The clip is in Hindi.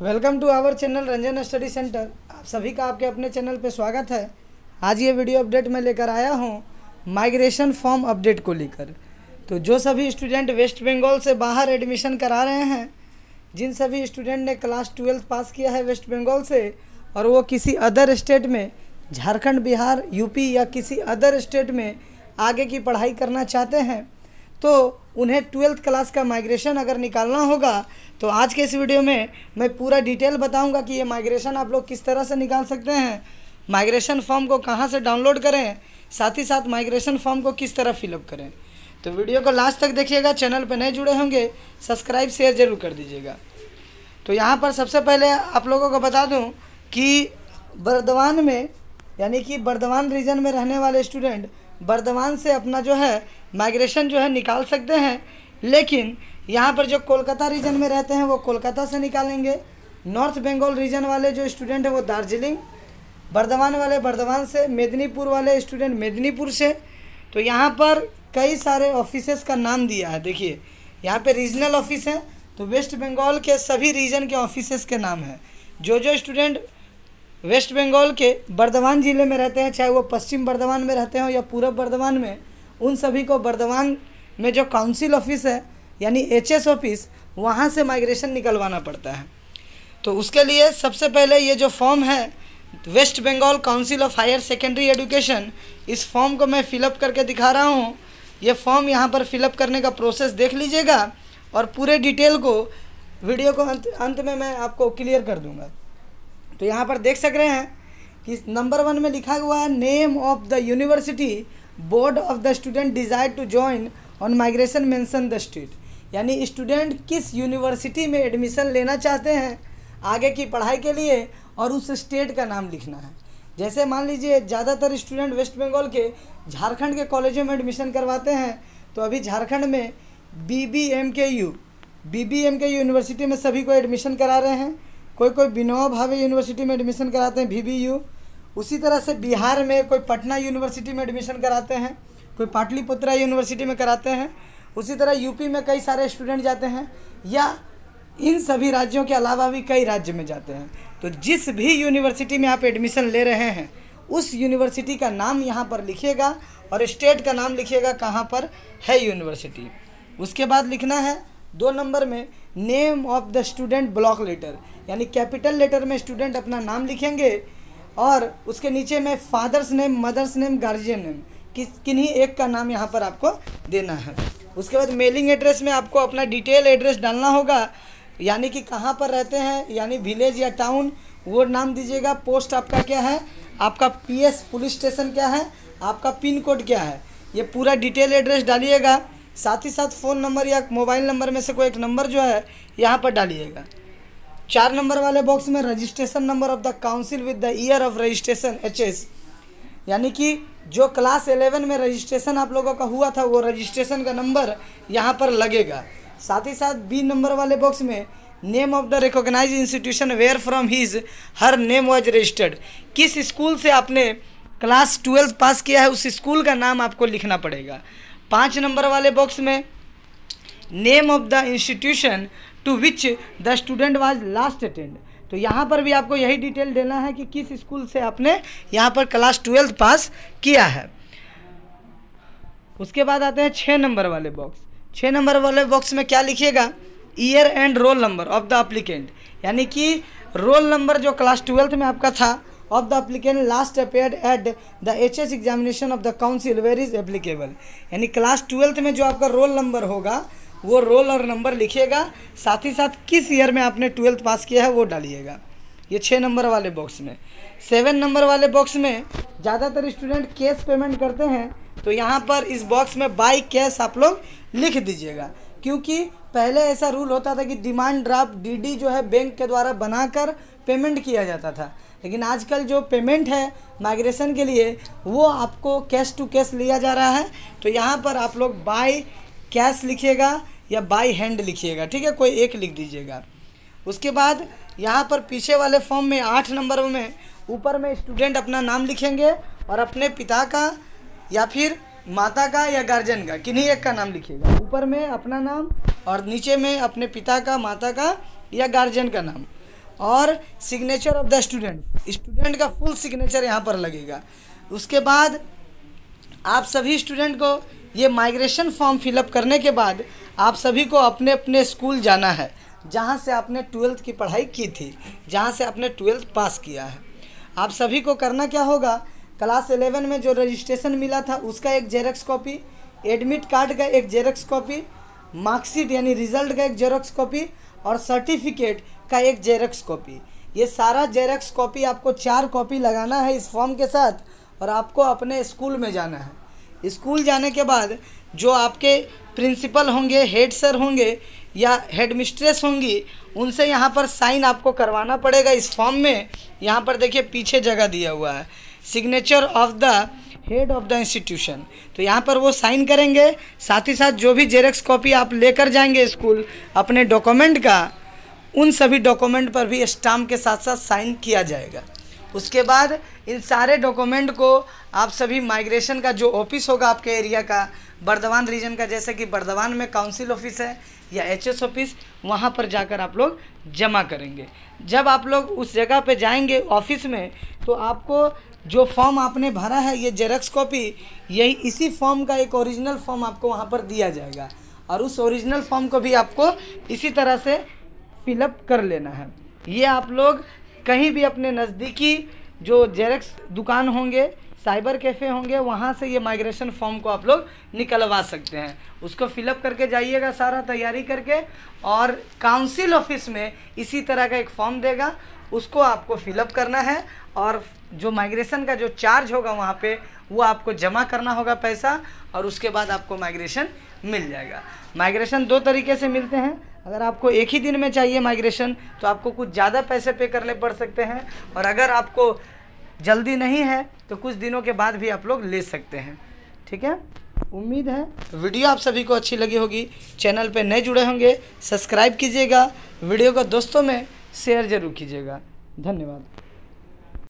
welcome to our channel Ranjan study centre आप सभी का आपके अपने चैनल पर स्वागत है आज ये वीडियो अपडेट मैं लेकर आया हूँ माइग्रेशन फॉर्म अपडेट को लेकर तो जो सभी स्टूडेंट वेस्ट बंगाल से बाहर एडमिशन करा रहे हैं जिन सभी स्टूडेंट ने क्लास ट्वेल्थ पास किया है वेस्ट बंगाल से और वो किसी अदर स्टेट में झारखंड बिहार यूपी या किसी अदर स्टेट में आगे की पढ़ाई करना चाहते हैं तो उन्हें ट्वेल्थ क्लास का माइग्रेशन अगर निकालना होगा तो आज के इस वीडियो में मैं पूरा डिटेल बताऊंगा कि ये माइग्रेशन आप लोग किस तरह से निकाल सकते हैं माइग्रेशन फॉर्म को कहाँ से डाउनलोड करें साथ ही साथ माइग्रेशन फॉर्म को किस तरह फिलअप करें तो वीडियो को लास्ट तक देखिएगा चैनल पर नए जुड़े होंगे सब्सक्राइब शेयर ज़रूर कर दीजिएगा तो यहाँ पर सबसे पहले आप लोगों को बता दूँ कि बर्दवान में यानी कि बर्दवान रीजन में रहने वाले स्टूडेंट बर्दवान से अपना जो है माइग्रेशन जो है निकाल सकते हैं लेकिन यहाँ पर जो कोलकाता रीजन में रहते हैं वो कोलकाता से निकालेंगे नॉर्थ बंगाल रीजन वाले जो स्टूडेंट हैं वो दार्जिलिंग बर्धमान वाले बर्धमान से मेदिनीपुर वाले स्टूडेंट मेदिनीपुर से तो यहाँ पर कई सारे ऑफिसेस का नाम दिया है देखिए यहाँ पे रीजनल ऑफिस हैं तो वेस्ट बंगाल के सभी रीजन के ऑफिसेस के नाम हैं जो जो स्टूडेंट वेस्ट बंगाल के बर्धमान ज़िले में रहते हैं चाहे वो पश्चिम बर्धमान में रहते हों या पूर्व बर्धमान में उन सभी को बर्धमान में जो काउंसिल ऑफिस है यानी एचएस ऑफिस वहाँ से माइग्रेशन निकलवाना पड़ता है तो उसके लिए सबसे पहले ये जो फॉर्म है West Bengal council of higher secondary education इस फॉर्म को मैं फिलअप करके दिखा रहा हूँ ये फॉर्म यहाँ पर फिलअप करने का प्रोसेस देख लीजिएगा और पूरे डिटेल को वीडियो को अंत अंत में मैं आपको क्लियर कर दूँगा तो यहाँ पर देख सक रहे हैं कि नंबर वन में लिखा हुआ है name of the university board of the student desire to join on migration mention the state यानी स्टूडेंट किस यूनिवर्सिटी में एडमिशन लेना चाहते हैं आगे की पढ़ाई के लिए और उस स्टेट का नाम लिखना है जैसे मान लीजिए ज़्यादातर स्टूडेंट वेस्ट बंगाल के झारखंड के कॉलेजों में एडमिशन करवाते हैं तो अभी झारखंड में B B M K U B B M K university में सभी को एडमिशन करा रहे हैं कोई कोई बिनोवा भावे यूनिवर्सिटी में एडमिशन कराते हैं वी बी यू उसी तरह से बिहार में कोई पटना यूनिवर्सिटी में एडमिशन कराते हैं कोई पाटलिपुत्रा यूनिवर्सिटी में कराते हैं उसी तरह यूपी में कई सारे स्टूडेंट जाते हैं या इन सभी राज्यों के अलावा भी कई राज्य में जाते हैं तो जिस भी यूनिवर्सिटी में आप एडमिशन ले रहे हैं उस यूनिवर्सिटी का नाम यहाँ पर लिखिएगा और स्टेट का नाम लिखिएगा कहाँ पर है यूनिवर्सिटी उसके बाद लिखना है दो नंबर में name of the student block letter यानी कैपिटल लेटर में स्टूडेंट अपना नाम लिखेंगे और उसके नीचे में father's name mother's name guardian name किस किन्हीं एक का नाम यहाँ पर आपको देना है उसके बाद मेलिंग एड्रेस में आपको अपना डिटेल एड्रेस डालना होगा यानी कि कहाँ पर रहते हैं यानी विलेज या टाउन वो नाम दीजिएगा पोस्ट आपका क्या है आपका पीएस पुलिस स्टेशन क्या है आपका पिन कोड क्या है ये पूरा डिटेल एड्रेस डालिएगा साथ ही साथ फ़ोन नंबर या मोबाइल नंबर में से कोई एक नंबर जो है यहाँ पर डालिएगा चार नंबर वाले बॉक्स में registration number of the council with the year of registration H S यानी कि जो क्लास एलेवन में रजिस्ट्रेशन आप लोगों का हुआ था वो रजिस्ट्रेशन का नंबर यहाँ पर लगेगा साथ ही साथ बी नंबर वाले बॉक्स में name of the recognise institution where from his her name was registered किस स्कूल से आपने क्लास ट्वेल्थ पास किया है उस स्कूल का नाम आपको लिखना पड़ेगा पाँच नंबर वाले बॉक्स में name of the institution to which the student was last attend तो यहाँ पर भी आपको यही डिटेल देना है कि किस स्कूल से आपने यहाँ पर क्लास ट्वेल्थ पास किया है उसके बाद आते हैं छः नंबर वाले बॉक्स छः नंबर वाले बॉक्स में क्या लिखिएगा year and roll number of the applicant यानी कि रोल नंबर जो क्लास ट्वेल्थ में आपका था of the applicant last appear at the H S examination of the council where is applicable यानी क्लास ट्वेल्थ में जो आपका रोल नंबर होगा वो रोल और नंबर लिखिएगा साथ ही साथ किस ईयर में आपने ट्वेल्थ पास किया है वो डालिएगा ये छः नंबर वाले बॉक्स में सेवन नंबर वाले बॉक्स में ज़्यादातर स्टूडेंट कैश पेमेंट करते हैं तो यहाँ पर इस बॉक्स में बाई कैश आप लोग लिख दीजिएगा क्योंकि पहले ऐसा रूल होता था कि डिमांड ड्राफ्ट डीडी जो है बैंक के द्वारा बनाकर पेमेंट किया जाता था लेकिन आजकल जो पेमेंट है माइग्रेशन के लिए वो आपको कैश टू कैश लिया जा रहा है तो यहाँ पर आप लोग बाय कैश लिखिएगा या बाई हैंड लिखिएगा ठीक है कोई एक लिख दीजिएगा उसके बाद यहाँ पर पीछे वाले फॉर्म में आठ नंबर में ऊपर में स्टूडेंट अपना नाम लिखेंगे और अपने पिता का या फिर माता का या गार्जियन का किन्हीं एक का नाम लिखिएगा ऊपर में अपना नाम और नीचे में अपने पिता का माता का या गार्जियन का नाम और signature of the student student का फुल सिग्नेचर यहाँ पर लगेगा उसके बाद आप सभी स्टूडेंट को ये माइग्रेशन फॉर्म फिलअप करने के बाद आप सभी को अपने अपने स्कूल जाना है जहाँ से आपने ट्वेल्थ की पढ़ाई की थी जहाँ से आपने ट्वेल्थ पास किया है आप सभी को करना क्या होगा क्लास एलेवन में जो रजिस्ट्रेशन मिला था उसका एक जेरक्स कॉपी एडमिट कार्ड का एक जेरक्स कॉपी मार्कशीट यानी रिजल्ट का एक जेरोक्स कॉपी और सर्टिफिकेट का एक जेरक्स कॉपी ये सारा जेरक्स कॉपी आपको चार कॉपी लगाना है इस फॉर्म के साथ और आपको अपने स्कूल में जाना है स्कूल जाने के बाद जो आपके प्रिंसिपल होंगे हेड सर होंगे या हेड मिस्ट्रेस होंगी उनसे यहाँ पर साइन आपको करवाना पड़ेगा इस फॉर्म में यहाँ पर देखिए पीछे जगह दिया हुआ है signature of the head of the institution तो यहाँ पर वो साइन करेंगे साथ ही साथ जो भी जेरेक्स कॉपी आप लेकर जाएंगे स्कूल अपने डॉक्यूमेंट का उन सभी डॉक्यूमेंट पर भी स्टाम्प के साथ साथ साइन किया जाएगा उसके बाद इन सारे डॉक्यूमेंट को आप सभी माइग्रेशन का जो ऑफिस होगा आपके एरिया का बर्धवान रीजन का जैसे कि बर्धवान में काउंसिल ऑफिस है या एचएस ऑफिस वहाँ पर जाकर आप लोग जमा करेंगे जब आप लोग उस जगह पे जाएंगे ऑफिस में तो आपको जो फॉर्म आपने भरा है ये जेरक्स कॉपी यही इसी फॉर्म का एक ओरिजिनल फॉर्म आपको वहाँ पर दिया जाएगा और उस ओरिजिनल फॉर्म को भी आपको इसी तरह से फिलअप कर लेना है ये आप लोग कहीं भी अपने नज़दीकी जो जेरेक्स दुकान होंगे साइबर कैफ़े होंगे वहाँ से ये माइग्रेशन फॉर्म को आप लोग निकलवा सकते हैं उसको फिलअप करके जाइएगा सारा तैयारी करके और काउंसिल ऑफिस में इसी तरह का एक फॉर्म देगा उसको आपको फिलअप करना है और जो माइग्रेशन का जो चार्ज होगा वहाँ पे वो आपको जमा करना होगा पैसा और उसके बाद आपको माइग्रेशन मिल जाएगा माइग्रेशन दो तरीके से मिलते हैं अगर आपको एक ही दिन में चाहिए माइग्रेशन तो आपको कुछ ज़्यादा पैसे पे करने पड़ सकते हैं और अगर आपको जल्दी नहीं है तो कुछ दिनों के बाद भी आप लोग ले सकते हैं ठीक है उम्मीद है वीडियो आप सभी को अच्छी लगी होगी चैनल पे नए जुड़े होंगे सब्सक्राइब कीजिएगा वीडियो को दोस्तों में शेयर ज़रूर कीजिएगा धन्यवाद